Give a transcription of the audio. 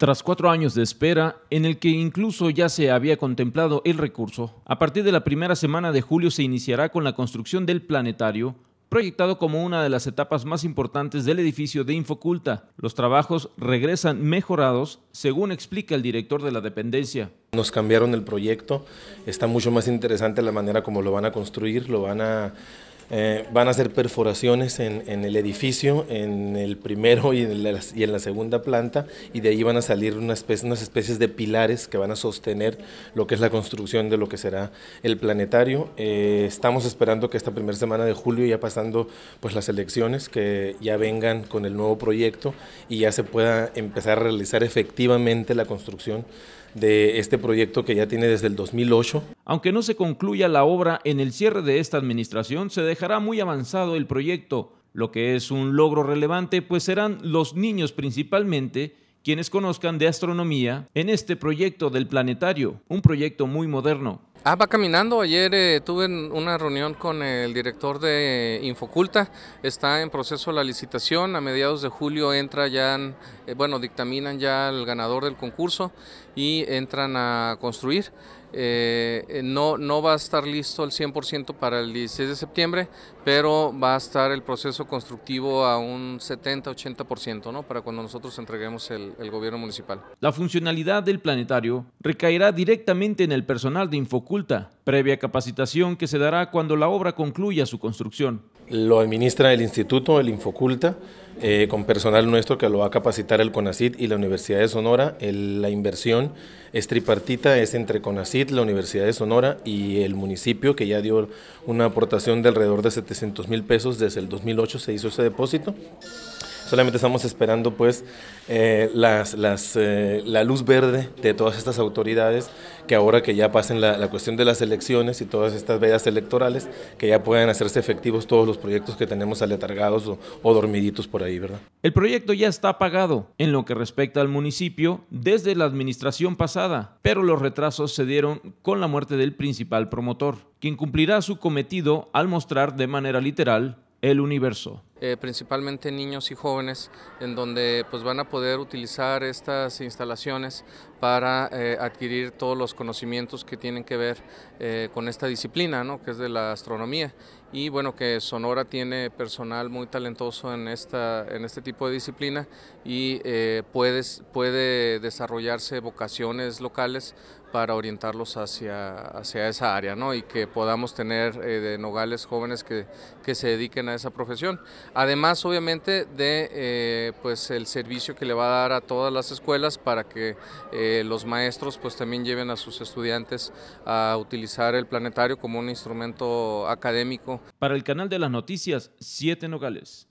tras cuatro años de espera, en el que incluso ya se había contemplado el recurso. A partir de la primera semana de julio se iniciará con la construcción del planetario, proyectado como una de las etapas más importantes del edificio de Infoculta. Los trabajos regresan mejorados, según explica el director de la dependencia. Nos cambiaron el proyecto, está mucho más interesante la manera como lo van a construir, lo van a eh, van a hacer perforaciones en, el edificio, en el primero y en, la, segunda planta, y de ahí van a salir unas especies de pilares que van a sostener lo que es la construcción de lo que será el planetario. Eh, estamos esperando que esta primera semana de julio, ya pasando pues las elecciones, que ya vengan con el nuevo proyecto y ya se pueda empezar a realizar efectivamente la construcción de este proyecto que ya tiene desde el 2008. Aunque no se concluya la obra en el cierre de esta administración, se dejará muy avanzado el proyecto, lo que es un logro relevante, pues serán los niños principalmente quienes conozcan de astronomía en este proyecto del planetario, un proyecto muy moderno, Ah, va caminando. Ayer eh, tuve una reunión con el director de Infoculta. Está en proceso la licitación. A mediados de julio entra ya, eh, bueno, dictaminan ya el ganador del concurso y entran a construir. Eh, no, no va a estar listo al 100% para el 16 de septiembre, pero va a estar el proceso constructivo a un 70-80%, ¿no? Para cuando nosotros entreguemos el, el gobierno municipal. La funcionalidad del planetario recaerá directamente en el personal de Infoculta previa capacitación que se dará cuando la obra concluya su construcción. Lo administra el instituto, el Infoculta, eh, con personal nuestro que lo va a capacitar el CONACIT y la Universidad de Sonora. la inversión es tripartita, es entre CONACIT, la Universidad de Sonora y el municipio, que ya dio una aportación de alrededor de 700 mil pesos. Desde el 2008 se hizo ese depósito. Solamente estamos esperando pues eh, eh, la luz verde de todas estas autoridades que ahora que ya pasen la, cuestión de las elecciones y todas estas vedas electorales, que ya puedan hacerse efectivos todos los proyectos que tenemos aletargados o, o dormiditos por ahí, ¿verdad? El proyecto ya está pagado en lo que respecta al municipio desde la administración pasada, pero los retrasos se dieron con la muerte del principal promotor, quien cumplirá su cometido al mostrar de manera literal el universo. Eh, principalmente niños y jóvenes, en donde pues, van a poder utilizar estas instalaciones para eh, adquirir todos los conocimientos que tienen que ver eh, con esta disciplina, que es de la astronomía. Y bueno, que Sonora tiene personal muy talentoso en, esta, en este tipo de disciplina y puedes, puede desarrollarse vocaciones locales para orientarlos hacia, hacia esa área y que podamos tener de Nogales jóvenes que, que se dediquen a esa profesión. Además, obviamente, de eh, pues, el servicio que le va a dar a todas las escuelas para que eh, los maestros pues también lleven a sus estudiantes a utilizar el planetario como un instrumento académico. Para el canal de las noticias, siete Nogales.